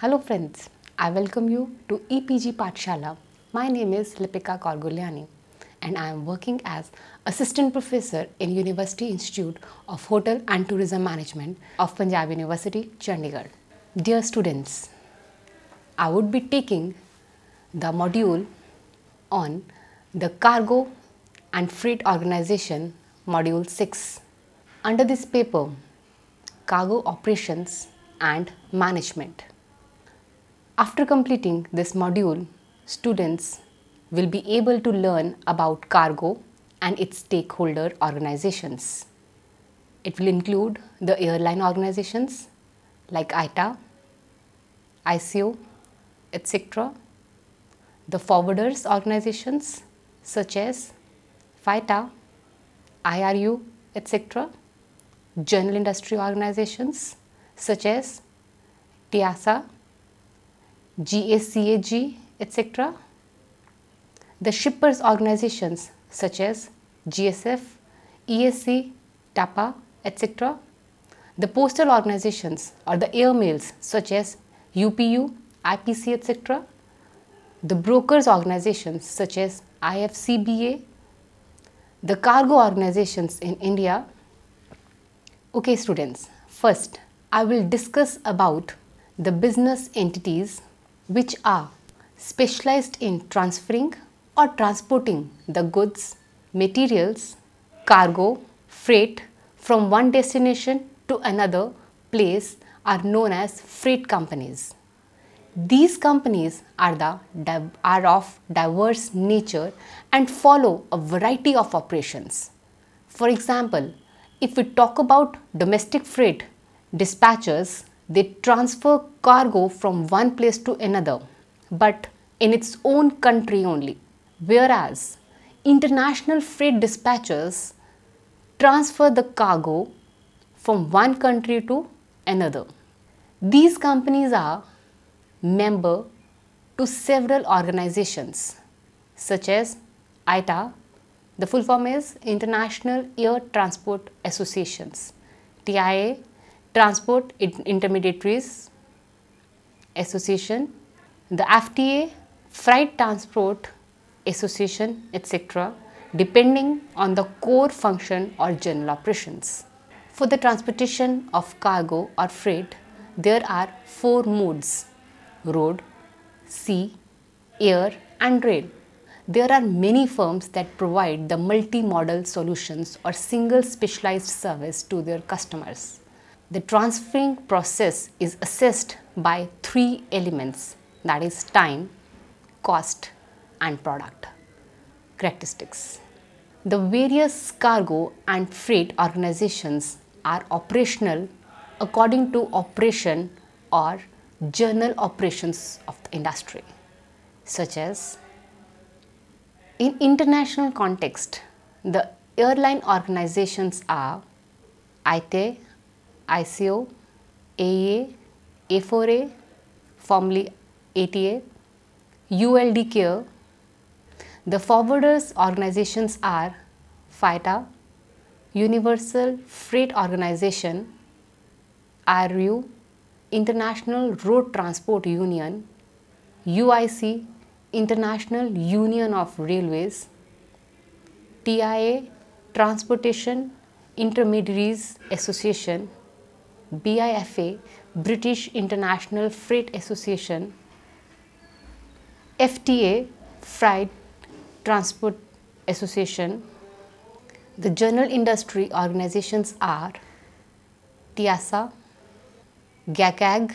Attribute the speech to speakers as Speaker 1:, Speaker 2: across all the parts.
Speaker 1: Hello friends, I welcome you to EPG Patshala. My name is Lipika Korgulyani and I am working as Assistant Professor in University Institute of Hotel and Tourism Management of Punjab University, Chandigarh. Dear students, I would be taking the module on the Cargo and Freight Organization Module 6. Under this paper, Cargo Operations and Management after completing this module, students will be able to learn about cargo and its stakeholder organizations. It will include the airline organizations like ITA, ICO, etc. The forwarders organizations such as FITA, IRU, etc. General industry organizations such as TIASA, GACAG, etc. The shippers organizations such as GSF, ESC, TAPA, etc. The postal organizations or the airmails such as UPU, IPC, etc. The brokers organizations such as IFCBA, the cargo organizations in India. Okay students, first I will discuss about the business entities which are specialized in transferring or transporting the goods, materials, cargo, freight from one destination to another place are known as freight companies. These companies are, the, are of diverse nature and follow a variety of operations. For example, if we talk about domestic freight, dispatchers they transfer cargo from one place to another, but in its own country only. Whereas international freight dispatchers transfer the cargo from one country to another. These companies are member to several organizations such as ITA, the full form is International Air Transport Associations, TIA Transport Intermediaries Association, the FTA, Freight Transport Association, etc., depending on the core function or general operations. For the transportation of cargo or freight, there are four modes road, sea, air, and rail. There are many firms that provide the multimodal solutions or single specialized service to their customers. The transferring process is assessed by three elements that is time, cost and product. Characteristics The various cargo and freight organizations are operational according to operation or journal operations of the industry such as in international context the airline organizations are Ite. ICO, AA, A4A, formerly ATA, ULD Care. The forwarders organizations are FITA, Universal Freight Organization, RU, International Road Transport Union, UIC, International Union of Railways, TIA, Transportation Intermediaries Association, BIFA, British International Freight Association, FTA, Freight Transport Association. The general industry organizations are TIASA, GACAG,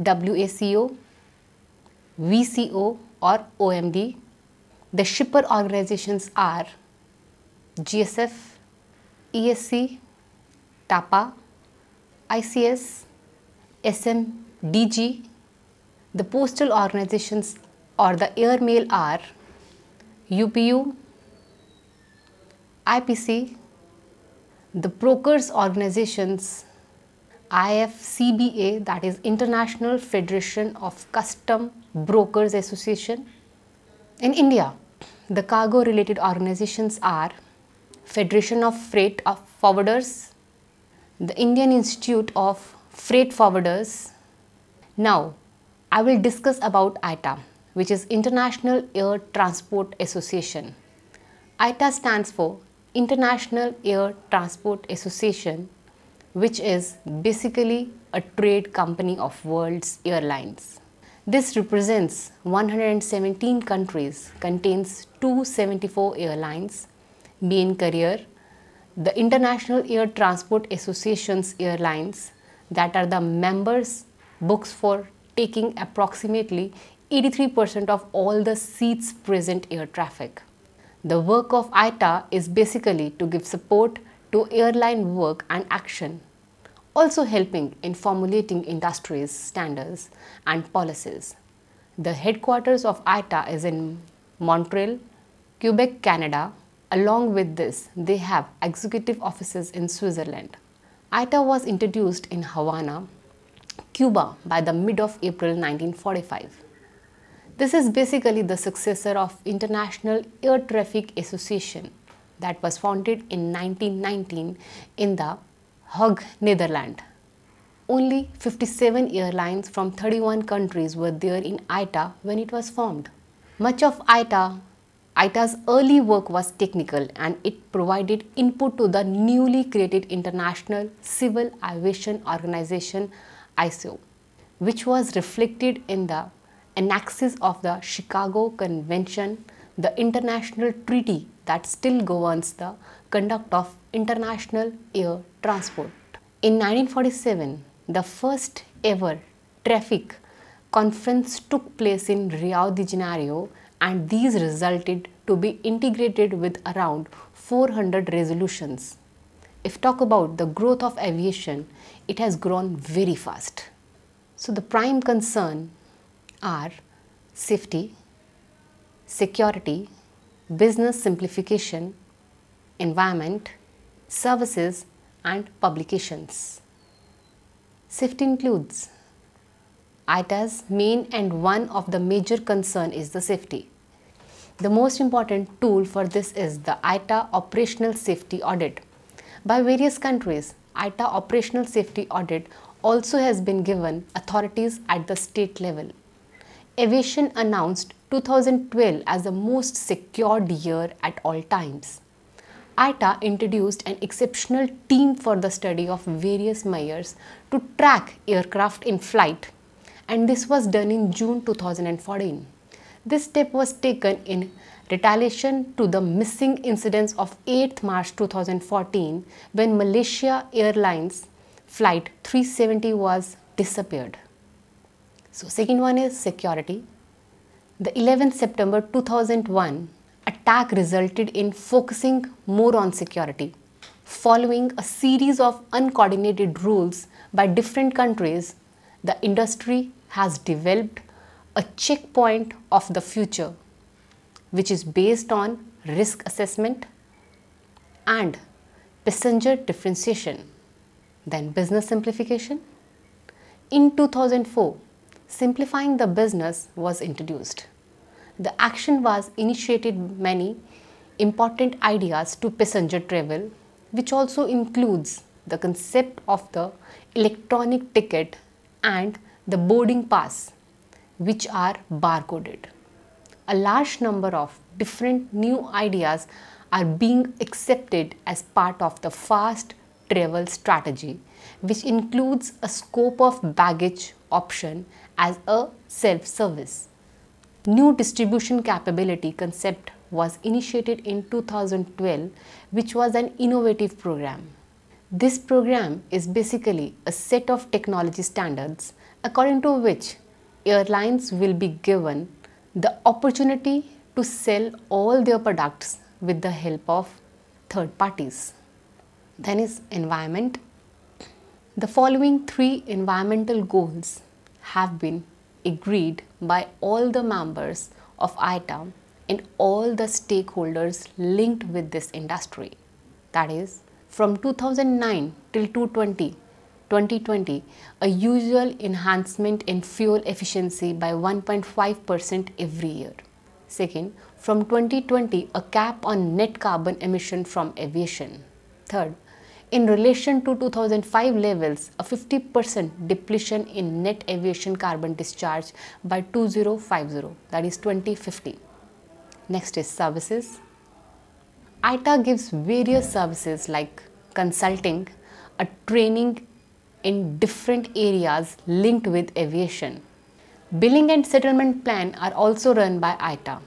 Speaker 1: WACO, VCO or OMD. The shipper organizations are GSF, ESC, TAPA, ICS, SM, DG, the postal organizations or the airmail are UPU, IPC, the brokers organizations, IFCBA that is International Federation of Custom Brokers Association. In India, the cargo related organizations are Federation of Freight of Forwarders, the Indian Institute of Freight Forwarders. Now, I will discuss about ITA, which is International Air Transport Association. ITA stands for International Air Transport Association, which is basically a trade company of world's airlines. This represents 117 countries, contains 274 airlines, main career the International Air Transport Association's airlines that are the members books for taking approximately 83% of all the seats present air traffic. The work of ITA is basically to give support to airline work and action, also helping in formulating industries standards and policies. The headquarters of ITA is in Montreal, Quebec, Canada, Along with this, they have executive offices in Switzerland. ITA was introduced in Havana, Cuba by the mid of April 1945. This is basically the successor of International Air Traffic Association that was founded in 1919 in the Hague, Netherlands. Only 57 airlines from 31 countries were there in ITA when it was formed. Much of ITA ITA's early work was technical and it provided input to the newly created International Civil Aviation Organization ICAO, which was reflected in the annexes of the Chicago Convention, the international treaty that still governs the conduct of international air transport. In 1947, the first ever traffic conference took place in Rio de Janeiro and these resulted to be integrated with around 400 resolutions. If talk about the growth of aviation, it has grown very fast. So the prime concern are safety, security, business simplification, environment, services and publications. Safety includes ITA's main and one of the major concern is the safety. The most important tool for this is the ITA Operational Safety Audit. By various countries, ITA Operational Safety Audit also has been given authorities at the state level. Aviation announced 2012 as the most secured year at all times. ITA introduced an exceptional team for the study of various measures to track aircraft in flight and this was done in June 2014. This step was taken in retaliation to the missing incidents of 8th March 2014 when Malaysia Airlines flight 370 was disappeared. So second one is security. The 11th September 2001 attack resulted in focusing more on security following a series of uncoordinated rules by different countries, the industry has developed a checkpoint of the future, which is based on risk assessment and passenger differentiation, then business simplification. In 2004, simplifying the business was introduced. The action was initiated many important ideas to passenger travel, which also includes the concept of the electronic ticket and the boarding pass which are barcoded. A large number of different new ideas are being accepted as part of the fast travel strategy which includes a scope of baggage option as a self-service. New distribution capability concept was initiated in 2012 which was an innovative program. This program is basically a set of technology standards according to which airlines will be given the opportunity to sell all their products with the help of third parties. Then is environment. The following three environmental goals have been agreed by all the members of ITAM and all the stakeholders linked with this industry. That is, from 2009 till 2020, 2020, a usual enhancement in fuel efficiency by 1.5% every year. Second, from 2020, a cap on net carbon emission from aviation. Third, in relation to 2005 levels, a 50% depletion in net aviation carbon discharge by 2050, that is 2050. Next is services. ITA gives various services like consulting, a training in different areas linked with aviation. Billing and settlement plan are also run by ITA.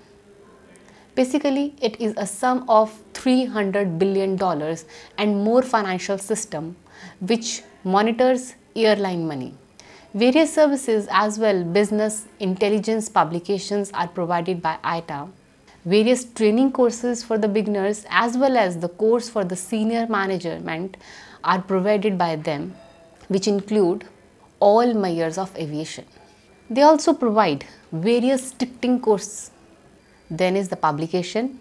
Speaker 1: Basically, it is a sum of $300 billion and more financial system which monitors airline money. Various services as well business intelligence publications are provided by ITA. Various training courses for the beginners as well as the course for the senior management are provided by them which include all majors of aviation. They also provide various teaching courses. Then is the publication,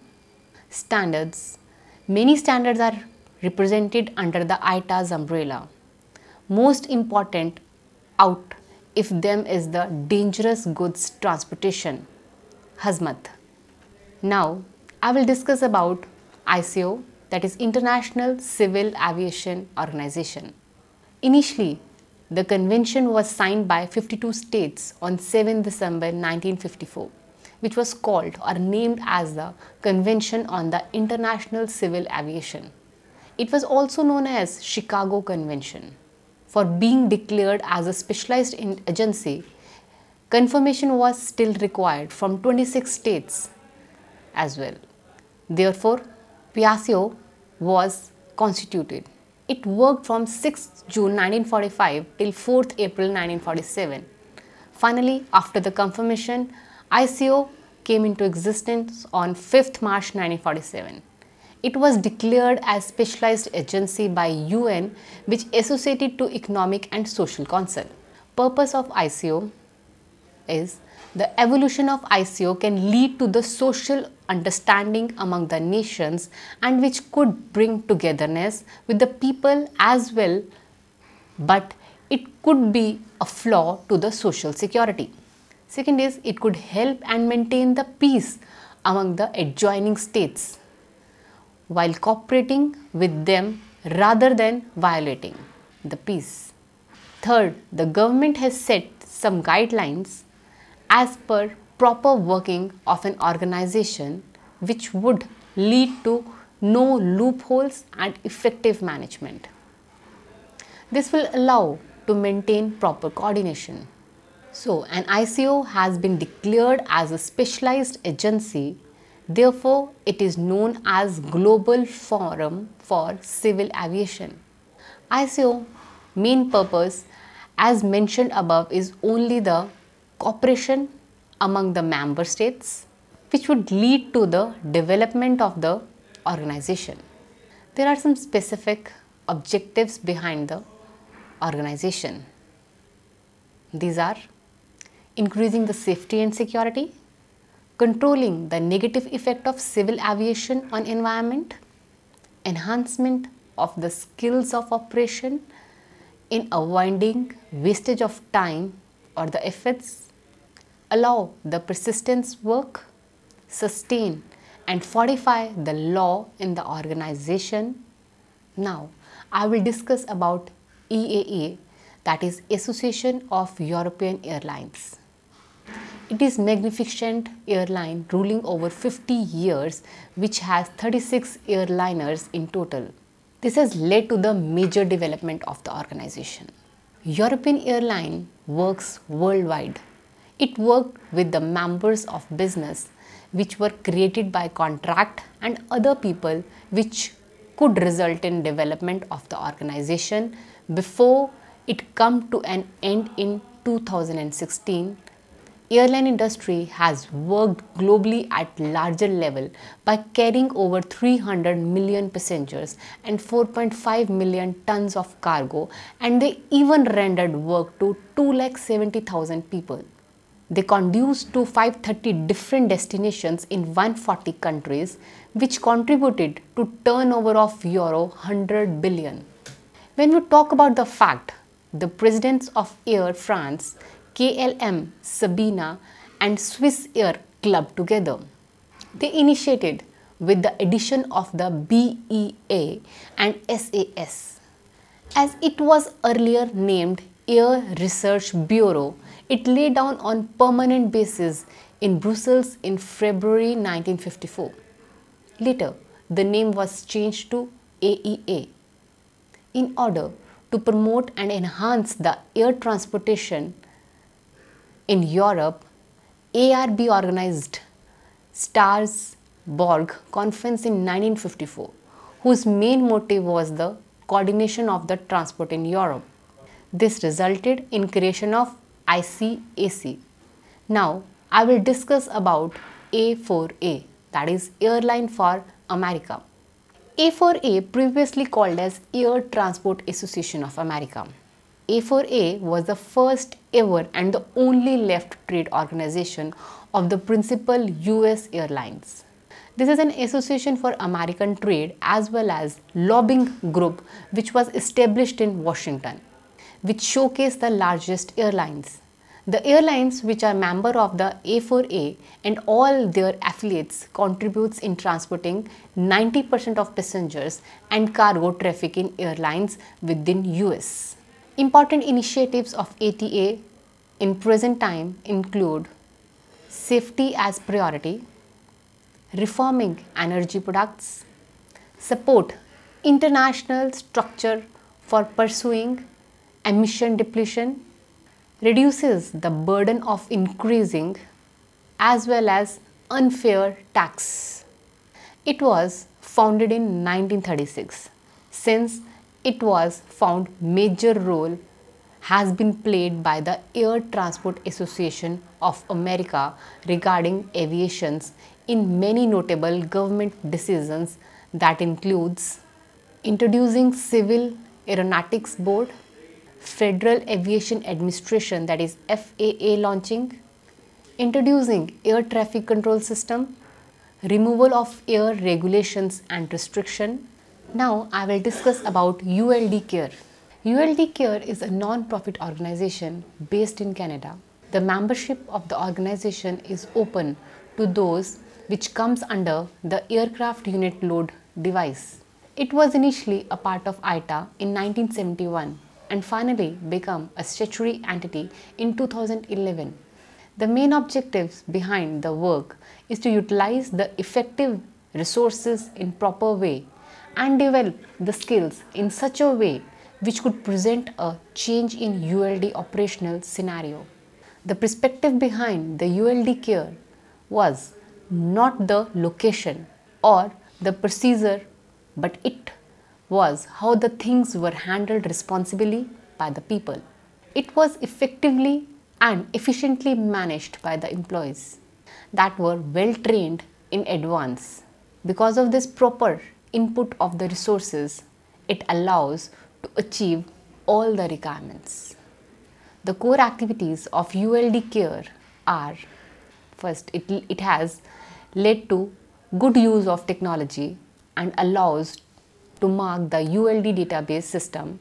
Speaker 1: standards. Many standards are represented under the ITA's umbrella. Most important out if them is the dangerous goods transportation, hazmat. Now, I will discuss about ICO that is International Civil Aviation Organization. Initially, the convention was signed by 52 states on 7 December 1954, which was called or named as the Convention on the International Civil Aviation. It was also known as Chicago Convention. For being declared as a specialized agency, confirmation was still required from 26 states as well. Therefore, PIACIO was constituted. It worked from 6 June 1945 till 4 April 1947. Finally, after the confirmation, ICO came into existence on 5 March 1947. It was declared as specialized agency by UN which associated to economic and social council. Purpose of ICO is the evolution of ICO can lead to the social understanding among the nations and which could bring togetherness with the people as well but it could be a flaw to the social security. Second is it could help and maintain the peace among the adjoining states while cooperating with them rather than violating the peace. Third, the government has set some guidelines as per proper working of an organization which would lead to no loopholes and effective management. This will allow to maintain proper coordination. So an ICO has been declared as a specialized agency Therefore, it is known as Global Forum for Civil Aviation. ICO main purpose as mentioned above is only the cooperation among the member states which would lead to the development of the organization. There are some specific objectives behind the organization. These are increasing the safety and security, controlling the negative effect of civil aviation on environment, enhancement of the skills of operation in avoiding wastage of time or the efforts allow the persistence work, sustain and fortify the law in the organization. Now, I will discuss about EAA that is Association of European Airlines. It is magnificent airline ruling over 50 years which has 36 airliners in total. This has led to the major development of the organization. European airline works worldwide it worked with the members of business which were created by contract and other people which could result in development of the organization before it come to an end in 2016 airline industry has worked globally at larger level by carrying over 300 million passengers and 4.5 million tons of cargo and they even rendered work to 2,70,000 people. They conduce to 530 different destinations in 140 countries, which contributed to turnover of euro 100 billion. When we talk about the fact, the presidents of Air France, KLM, Sabina and Swiss Air Club together. They initiated with the addition of the BEA and SAS as it was earlier named Air Research Bureau it lay down on permanent basis in Brussels in February 1954. Later, the name was changed to AEA in order to promote and enhance the air transportation in Europe, ARB organized Stars Borg conference in 1954, whose main motive was the coordination of the transport in Europe. This resulted in creation of ICAC. Now I will discuss about A4A that is Airline for America. A4A previously called as Air Transport Association of America. A4A was the first ever and the only left trade organization of the principal US airlines. This is an association for American trade as well as lobbying group which was established in Washington which showcase the largest airlines. The airlines which are member of the A4A and all their affiliates contributes in transporting 90% of passengers and cargo traffic in airlines within US. Important initiatives of ATA in present time include safety as priority, reforming energy products, support international structure for pursuing emission depletion, reduces the burden of increasing as well as unfair tax. It was founded in 1936 since it was found major role has been played by the Air Transport Association of America regarding aviations in many notable government decisions that includes introducing Civil Aeronautics Board Federal Aviation Administration that is FAA launching, introducing air traffic control system, removal of air regulations and restriction. Now I will discuss about ULD Care. ULD Care is a non-profit organization based in Canada. The membership of the organization is open to those which comes under the aircraft unit load device. It was initially a part of ITA in 1971 and finally become a statutory entity in 2011. The main objectives behind the work is to utilize the effective resources in proper way and develop the skills in such a way which could present a change in ULD operational scenario. The perspective behind the ULD care was not the location or the procedure but it was how the things were handled responsibly by the people. It was effectively and efficiently managed by the employees that were well trained in advance. Because of this proper input of the resources, it allows to achieve all the requirements. The core activities of ULD care are first, it, it has led to good use of technology and allows to mark the ULD database system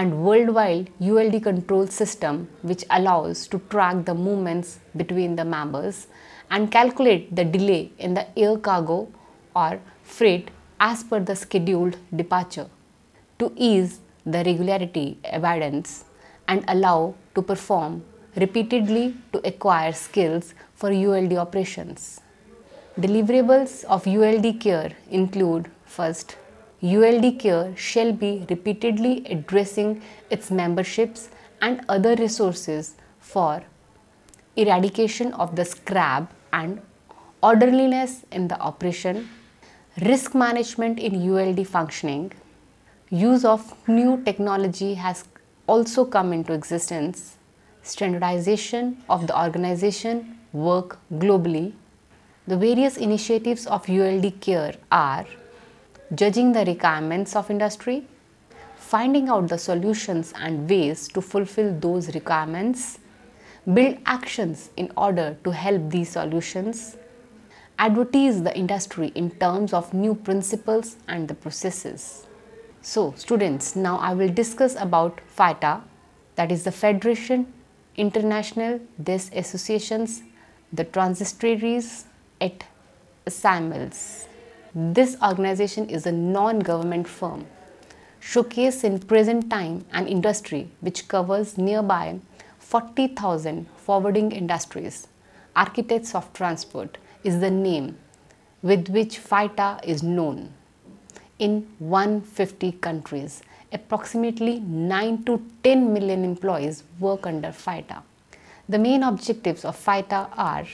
Speaker 1: and worldwide ULD control system which allows to track the movements between the members and calculate the delay in the air cargo or freight as per the scheduled departure to ease the regularity avoidance and allow to perform repeatedly to acquire skills for ULD operations. Deliverables of ULD care include first ULD Care shall be repeatedly addressing its memberships and other resources for eradication of the scrap and orderliness in the operation, risk management in ULD functioning. Use of new technology has also come into existence, standardization of the organization work globally. The various initiatives of ULD care are judging the requirements of industry, finding out the solutions and ways to fulfill those requirements, build actions in order to help these solutions, advertise the industry in terms of new principles and the processes. So students, now I will discuss about FITA that is the Federation, International, these associations, the transitories et assembles. This organization is a non-government firm, Showcase in present time an industry which covers nearby 40,000 forwarding industries. Architects of Transport is the name with which FITA is known in 150 countries. Approximately 9 to 10 million employees work under FITA. The main objectives of FITA are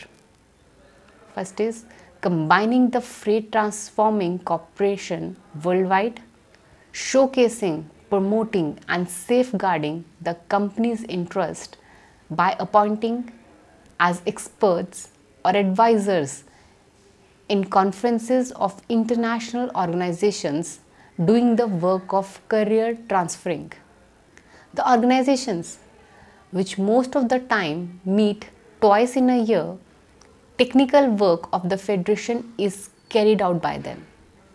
Speaker 1: first is combining the freight transforming corporation worldwide, showcasing, promoting and safeguarding the company's interest by appointing as experts or advisors in conferences of international organizations doing the work of career transferring. The organizations, which most of the time meet twice in a year technical work of the Federation is carried out by them.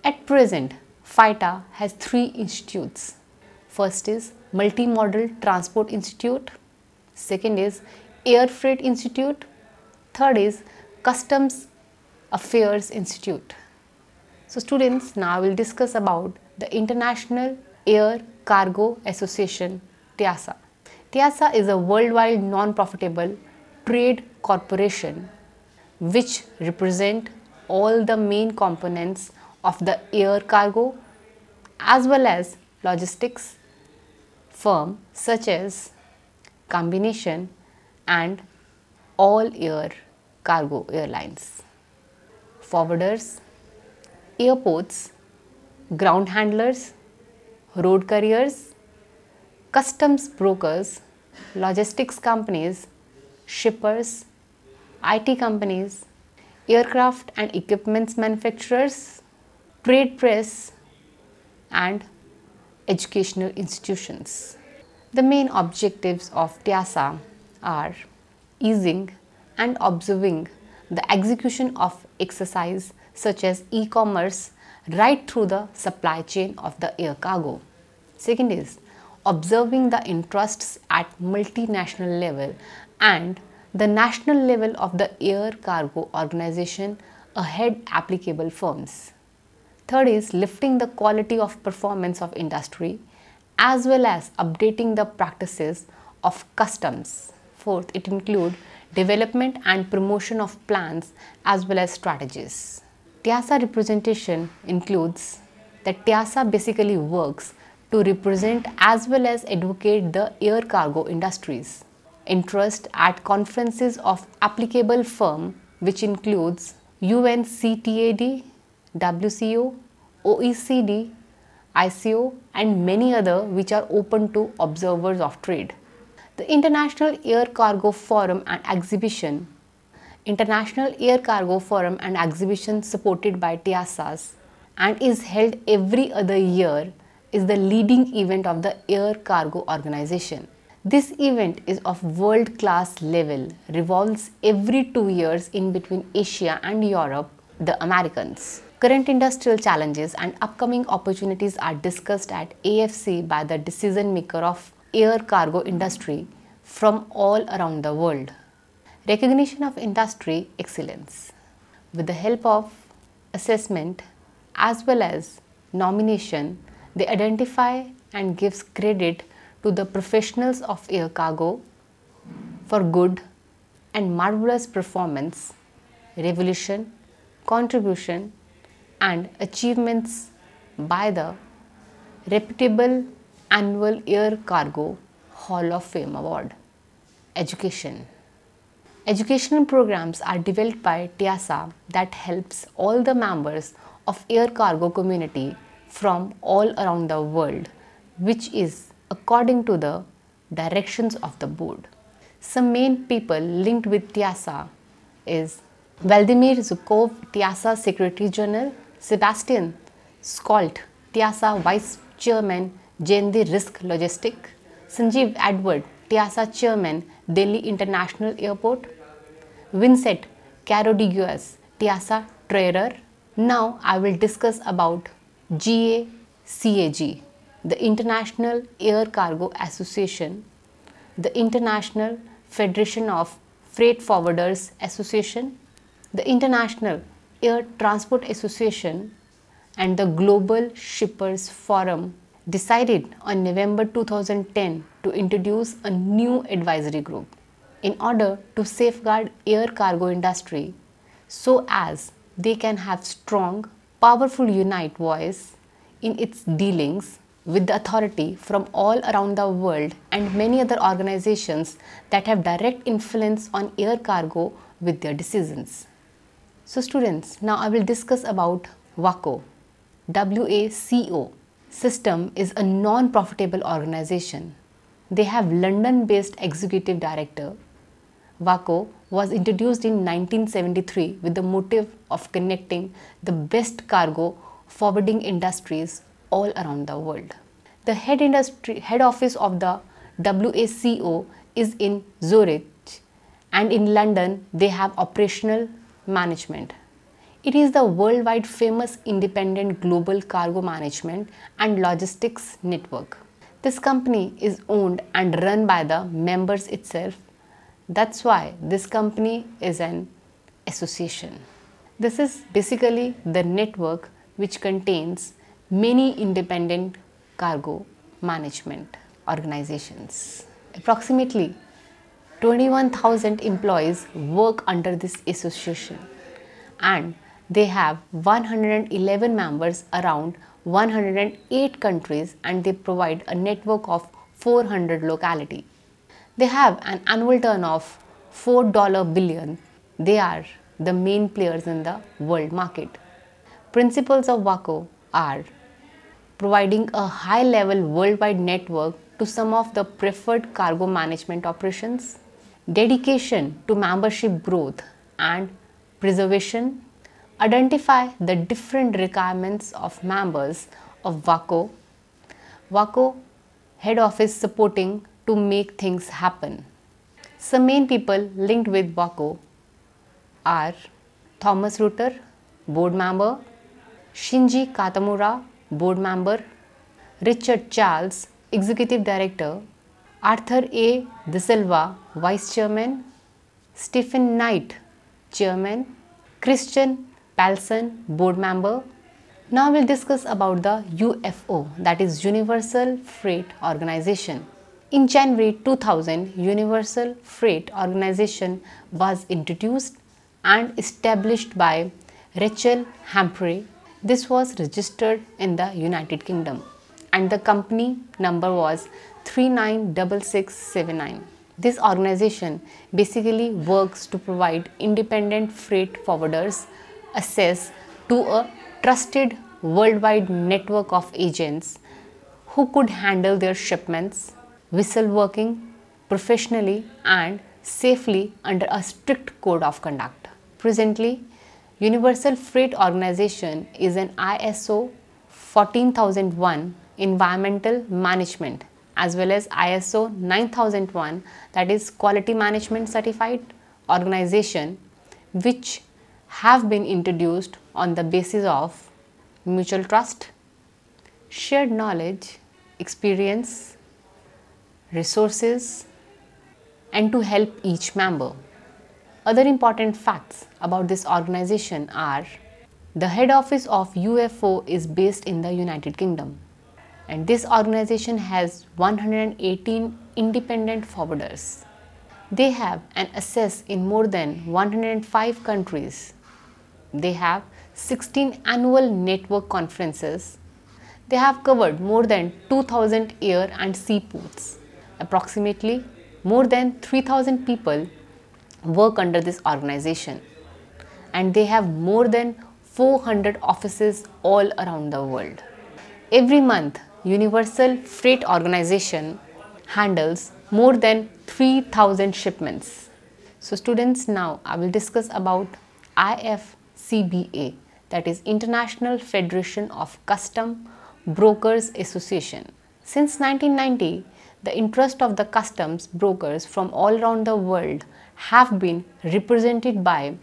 Speaker 1: At present, FITA has three institutes. First is Multimodal Transport Institute, second is Air Freight Institute, third is Customs Affairs Institute. So students, now we will discuss about the International Air Cargo Association, TIASA. TIASA is a worldwide non-profitable trade corporation which represent all the main components of the air cargo as well as logistics firm such as combination and all air cargo airlines, forwarders, airports, ground handlers, road carriers, customs brokers, logistics companies, shippers, IT companies, aircraft and equipments manufacturers, trade press, and educational institutions. The main objectives of TIASA are easing and observing the execution of exercise such as e-commerce right through the supply chain of the air cargo. Second is observing the interests at multinational level and the national level of the air cargo organization ahead applicable firms. Third is lifting the quality of performance of industry as well as updating the practices of customs. Fourth, it includes development and promotion of plans as well as strategies. TIASA representation includes that TIASA basically works to represent as well as advocate the air cargo industries interest at conferences of applicable firm which includes UNCTAD, WCO, OECD, ICO and many other which are open to observers of trade. The International Air Cargo Forum and Exhibition International Air Cargo Forum and Exhibition supported by TIASAS and is held every other year is the leading event of the Air Cargo Organization. This event is of world class level, revolves every two years in between Asia and Europe, the Americans. Current industrial challenges and upcoming opportunities are discussed at AFC by the decision maker of air cargo industry from all around the world. Recognition of industry excellence. With the help of assessment as well as nomination, they identify and gives credit to the professionals of air cargo for good and marvelous performance, revolution, contribution, and achievements by the reputable annual Air Cargo Hall of Fame Award. Education. Educational programs are developed by TIASA that helps all the members of air cargo community from all around the world, which is according to the directions of the board. Some main people linked with TIASA is Vladimir Zukov, TIASA Secretary General, Sebastian Skolt, TIASA Vice Chairman, Jendi Risk Logistic, Sanjeev Edward, TIASA Chairman, Delhi International Airport, Vincent Carodigus, TIASA Trader. Now I will discuss about GA CAG the International Air Cargo Association, the International Federation of Freight Forwarders Association, the International Air Transport Association and the Global Shippers Forum decided on November 2010 to introduce a new advisory group in order to safeguard air cargo industry so as they can have strong, powerful unite voice in its dealings with the authority from all around the world and many other organizations that have direct influence on air cargo with their decisions. So students, now I will discuss about WACO. W-A-C-O system is a non-profitable organization. They have London-based executive director. WACO was introduced in 1973 with the motive of connecting the best cargo forwarding industries all around the world. The head, industry, head office of the WACO is in Zurich and in London they have operational management. It is the worldwide famous independent global cargo management and logistics network. This company is owned and run by the members itself. That's why this company is an association. This is basically the network which contains many independent cargo management organizations. Approximately 21,000 employees work under this association and they have 111 members around 108 countries and they provide a network of 400 locality. They have an annual turn of $4 billion. They are the main players in the world market. Principles of WACO are, providing a high level worldwide network to some of the preferred cargo management operations, dedication to membership growth and preservation, identify the different requirements of members of WACO, WACO head office supporting to make things happen. Some main people linked with WACO are Thomas Rutter, board member, Shinji Katamura, board member, Richard Charles, executive director, Arthur A. De Silva, vice chairman, Stephen Knight, chairman, Christian Palson, board member. Now we'll discuss about the UFO, that is Universal Freight Organization. In January 2000, Universal Freight Organization was introduced and established by Rachel Humphrey this was registered in the United Kingdom and the company number was 396679. This organization basically works to provide independent freight forwarders access to a trusted worldwide network of agents who could handle their shipments, whistle working professionally and safely under a strict code of conduct. Presently, Universal Freight Organization is an ISO 14001 environmental management as well as ISO 9001 that is quality management certified organization which have been introduced on the basis of mutual trust, shared knowledge, experience, resources and to help each member. Other important facts about this organization are the head office of UFO is based in the United Kingdom and this organization has 118 independent forwarders. They have an access in more than 105 countries. They have 16 annual network conferences. They have covered more than 2000 air and sea ports. Approximately more than 3000 people work under this organization. And they have more than 400 offices all around the world. Every month, Universal Freight Organization handles more than 3000 shipments. So students now I will discuss about IFCBA that is International Federation of Custom Brokers Association. Since 1990, the interest of the customs brokers from all around the world have been represented by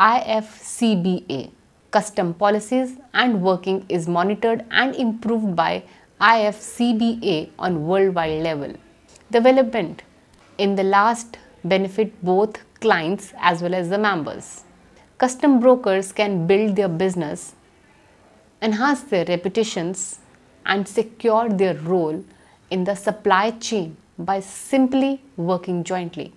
Speaker 1: IFCBA. Custom policies and working is monitored and improved by IFCBA on worldwide level. Development in the last benefit both clients as well as the members. Custom brokers can build their business, enhance their reputations and secure their role in the supply chain by simply working jointly.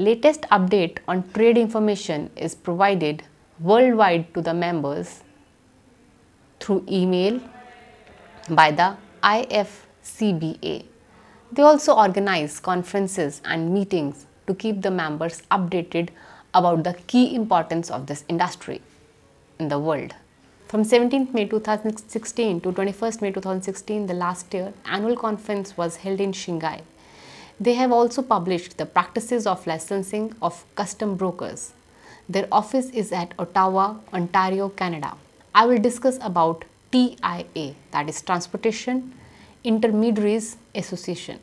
Speaker 1: Latest update on trade information is provided worldwide to the members through email by the IFCBA. They also organize conferences and meetings to keep the members updated about the key importance of this industry in the world. From 17th May 2016 to 21st May 2016, the last year, annual conference was held in Shanghai they have also published the practices of licensing of custom brokers. Their office is at Ottawa, Ontario, Canada. I will discuss about TIA that is Transportation Intermediaries Association.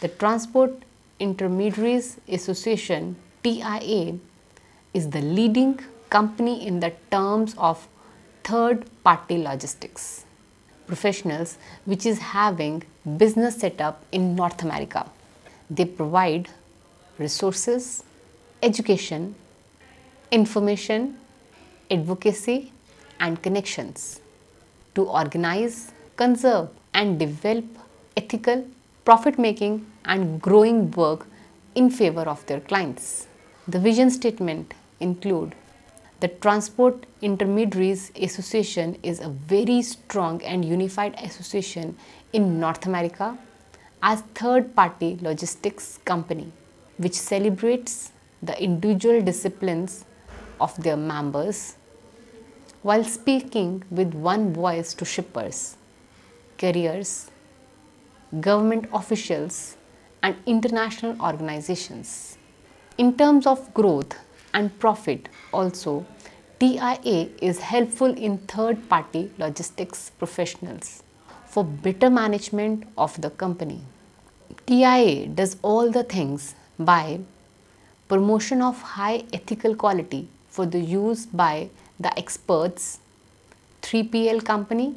Speaker 1: The Transport Intermediaries Association TIA is the leading company in the terms of third party logistics professionals which is having business setup in North America. They provide resources, education, information, advocacy and connections to organize, conserve and develop ethical, profit-making and growing work in favor of their clients. The vision statement include the Transport Intermediaries Association is a very strong and unified association in North America, as third-party logistics company which celebrates the individual disciplines of their members while speaking with one voice to shippers, carriers, government officials and international organizations. In terms of growth and profit also, TIA is helpful in third-party logistics professionals for better management of the company. TIA does all the things by promotion of high ethical quality for the use by the experts, 3PL company,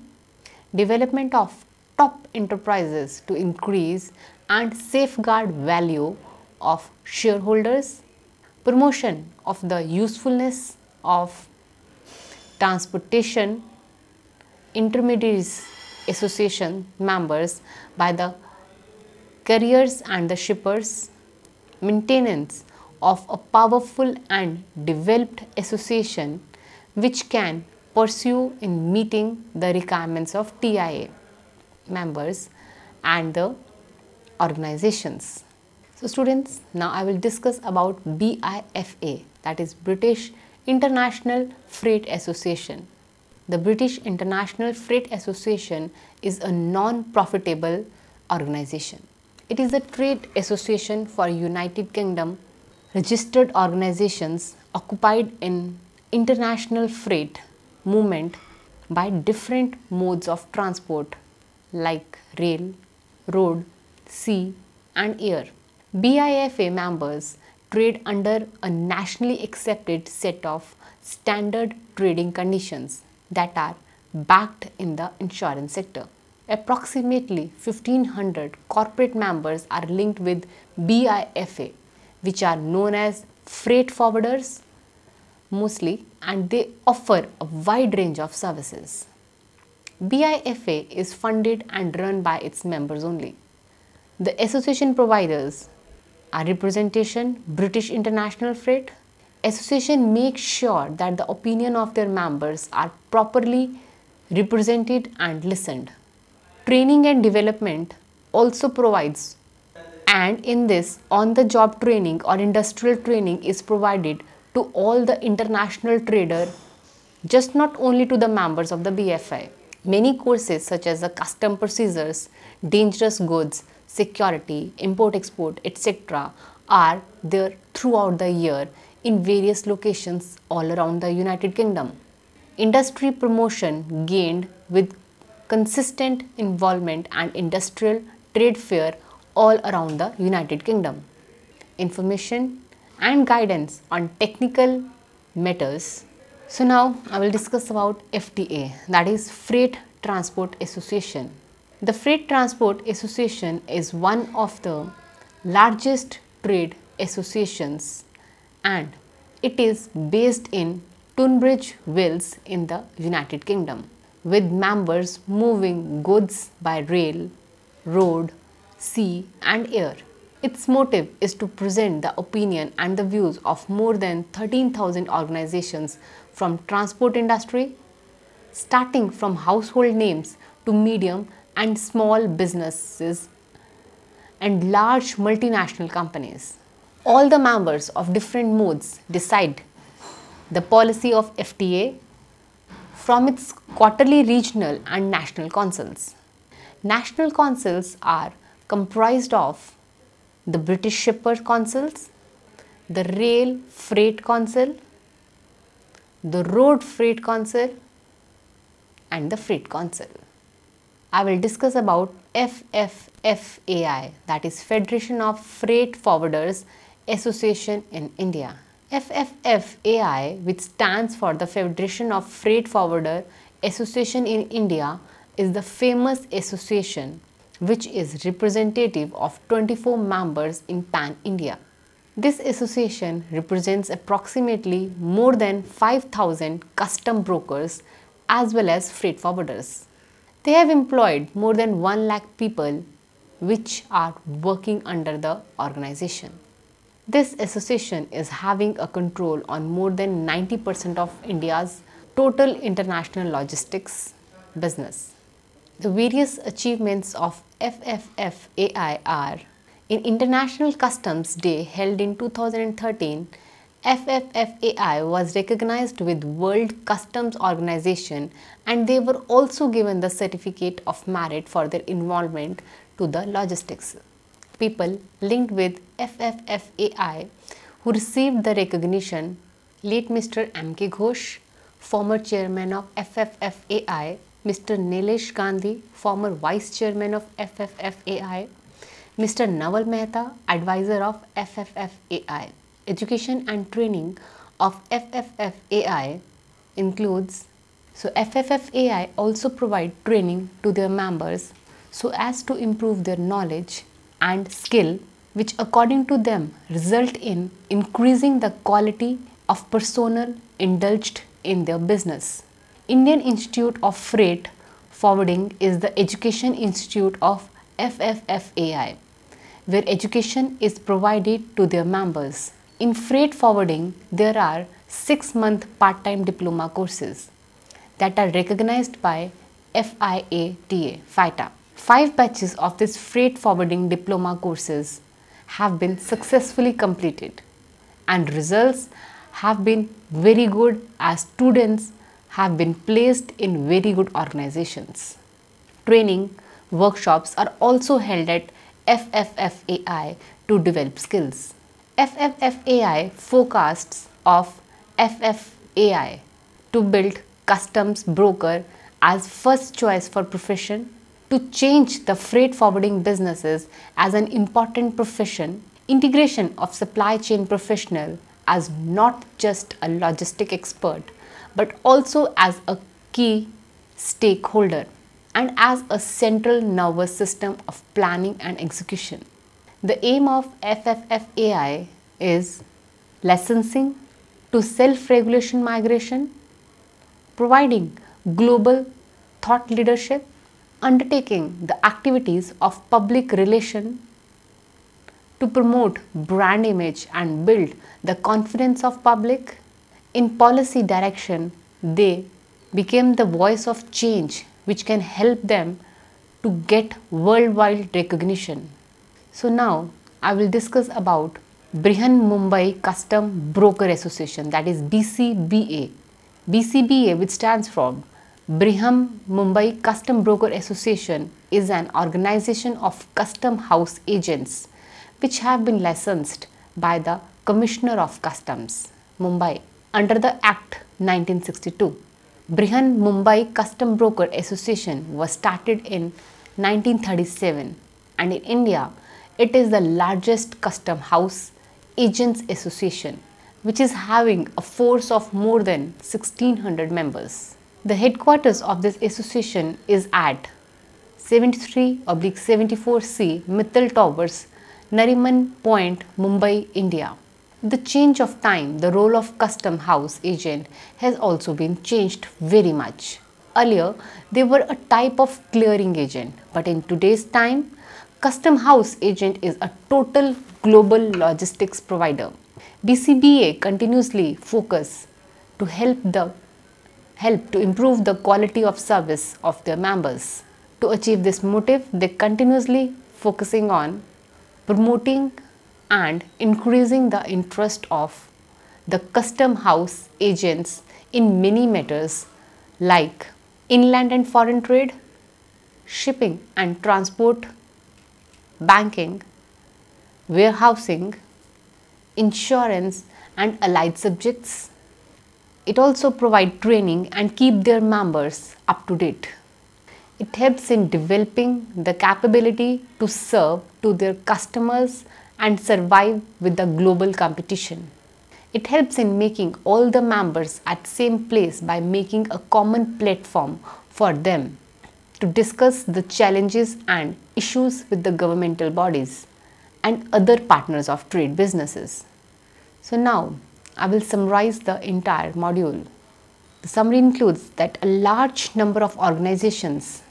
Speaker 1: development of top enterprises to increase and safeguard value of shareholders, promotion of the usefulness of transportation intermediaries association members by the carriers and the shippers. Maintenance of a powerful and developed association which can pursue in meeting the requirements of TIA members and the organizations. So students, now I will discuss about BIFA that is British International Freight Association. The British International Freight Association is a non-profitable organization. It is a trade association for United Kingdom registered organizations occupied in international freight movement by different modes of transport like rail, road, sea and air. BIFA members trade under a nationally accepted set of standard trading conditions that are backed in the insurance sector. Approximately 1500 corporate members are linked with BIFA which are known as freight forwarders mostly and they offer a wide range of services. BIFA is funded and run by its members only. The association providers are Representation, British International Freight, association makes sure that the opinion of their members are properly represented and listened. Training and development also provides and in this on-the-job training or industrial training is provided to all the international trader just not only to the members of the BFI. Many courses such as the custom procedures, dangerous goods, security, import-export, etc. are there throughout the year in various locations all around the United Kingdom. Industry promotion gained with consistent involvement and industrial trade fair all around the United Kingdom. Information and guidance on technical matters. So now I will discuss about FTA that is Freight Transport Association. The Freight Transport Association is one of the largest trade associations and it is based in Tunbridge Wells in the United Kingdom, with members moving goods by rail, road, sea, and air. Its motive is to present the opinion and the views of more than 13,000 organizations from transport industry, starting from household names to medium and small businesses and large multinational companies all the members of different modes decide the policy of FTA from its quarterly regional and national councils. National councils are comprised of the British Shipper Councils, the Rail Freight Council, the Road Freight Council and the Freight Council. I will discuss about FFFAI that is Federation of Freight Forwarders Association in India. FFFAI, which stands for the Federation of Freight Forwarder Association in India, is the famous association which is representative of 24 members in Pan-India. This association represents approximately more than 5,000 custom brokers as well as freight forwarders. They have employed more than 1 lakh people which are working under the organization. This association is having a control on more than 90% of India's total international logistics business. The various achievements of FFFAI are in International Customs Day held in 2013, FFFAI was recognized with World Customs Organization and they were also given the certificate of merit for their involvement to the logistics people linked with FFFAI who received the recognition late Mr. M.K. Ghosh, former chairman of FFFAI, Mr. Nilesh Gandhi, former vice chairman of FFFAI, Mr. Naval Mehta, advisor of FFFAI. Education and training of FFFAI includes so FFFAI also provide training to their members so as to improve their knowledge and skill which according to them result in increasing the quality of personnel indulged in their business. Indian Institute of Freight Forwarding is the education institute of FFFAI where education is provided to their members. In freight forwarding, there are 6-month part-time diploma courses that are recognized by FIATA, FITA. Five batches of this freight forwarding diploma courses have been successfully completed and results have been very good as students have been placed in very good organizations. Training workshops are also held at FFFAI to develop skills. FFFAI forecasts of FFAI to build customs broker as first choice for profession to change the freight forwarding businesses as an important profession, integration of supply chain professional as not just a logistic expert but also as a key stakeholder and as a central nervous system of planning and execution. The aim of FFFAI is licensing to self-regulation migration, providing global thought leadership, undertaking the activities of public relation to promote brand image and build the confidence of public in policy direction they became the voice of change which can help them to get worldwide recognition. So now I will discuss about Brihan Mumbai Custom Broker Association that is BCBA. BCBA which stands for Briham Mumbai Custom Broker Association is an organization of custom house agents which have been licensed by the Commissioner of Customs, Mumbai under the Act 1962. Brihan Mumbai Custom Broker Association was started in 1937 and in India it is the largest custom house agents association which is having a force of more than 1600 members. The headquarters of this association is at 73 oblique 74C Mittal Towers, Nariman Point, Mumbai, India. The change of time, the role of custom house agent has also been changed very much. Earlier, they were a type of clearing agent, but in today's time, custom house agent is a total global logistics provider. BCBA continuously focus to help the help to improve the quality of service of their members. To achieve this motive, they continuously focusing on promoting and increasing the interest of the custom house agents in many matters like inland and foreign trade, shipping and transport, banking, warehousing, insurance and allied subjects, it also provides training and keep their members up to date. It helps in developing the capability to serve to their customers and survive with the global competition. It helps in making all the members at same place by making a common platform for them to discuss the challenges and issues with the governmental bodies and other partners of trade businesses. So now I will summarize the entire module. The summary includes that a large number of organizations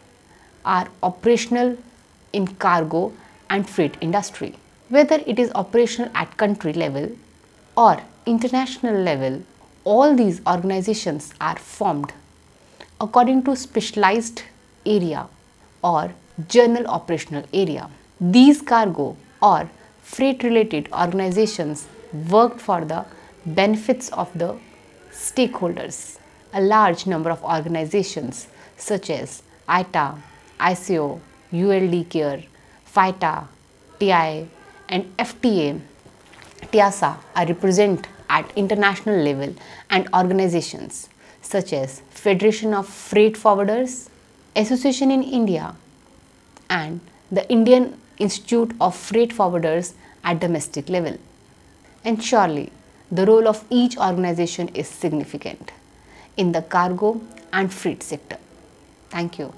Speaker 1: are operational in cargo and freight industry. Whether it is operational at country level or international level, all these organizations are formed according to specialized area or general operational area. These cargo or freight related organizations worked for the benefits of the stakeholders. A large number of organizations such as ITA, ICO, ULD Care, FITA, TI and FTA, TIASA are represent at international level and organizations such as Federation of Freight Forwarders, Association in India and the Indian Institute of Freight Forwarders at domestic level. And surely the role of each organization is significant in the cargo and freight sector. Thank you.